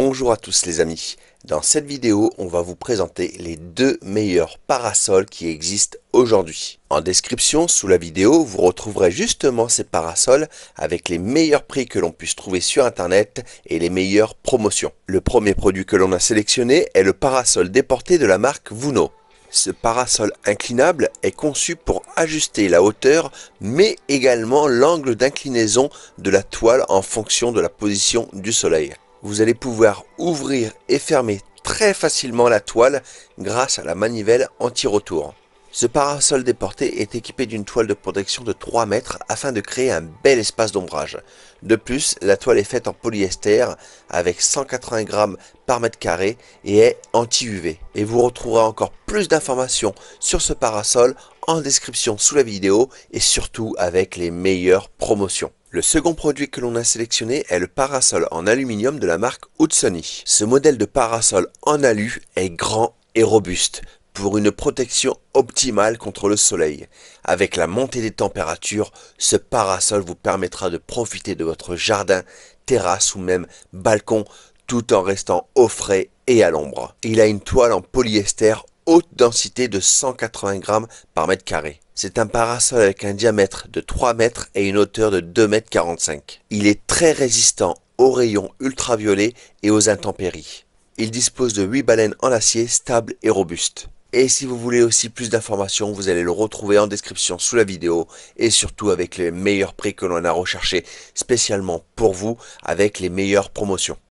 Bonjour à tous les amis, dans cette vidéo on va vous présenter les deux meilleurs parasols qui existent aujourd'hui. En description sous la vidéo vous retrouverez justement ces parasols avec les meilleurs prix que l'on puisse trouver sur internet et les meilleures promotions. Le premier produit que l'on a sélectionné est le parasol déporté de la marque Vuno. Ce parasol inclinable est conçu pour ajuster la hauteur mais également l'angle d'inclinaison de la toile en fonction de la position du soleil. Vous allez pouvoir ouvrir et fermer très facilement la toile grâce à la manivelle anti-retour. Ce parasol déporté est équipé d'une toile de protection de 3 mètres afin de créer un bel espace d'ombrage. De plus, la toile est faite en polyester avec 180 grammes par mètre carré et est anti-UV. Et vous retrouverez encore plus d'informations sur ce parasol en description sous la vidéo et surtout avec les meilleures promotions. Le second produit que l'on a sélectionné est le parasol en aluminium de la marque Hudsoni. Ce modèle de parasol en alu est grand et robuste pour une protection optimale contre le soleil. Avec la montée des températures, ce parasol vous permettra de profiter de votre jardin, terrasse ou même balcon tout en restant au frais et à l'ombre. Il a une toile en polyester haute densité de 180 grammes par mètre carré. C'est un parasol avec un diamètre de 3 mètres et une hauteur de 2 mètres 45. Il est très résistant aux rayons ultraviolets et aux intempéries. Il dispose de 8 baleines en acier stable et robuste. Et si vous voulez aussi plus d'informations, vous allez le retrouver en description sous la vidéo et surtout avec les meilleurs prix que l'on a recherché spécialement pour vous avec les meilleures promotions.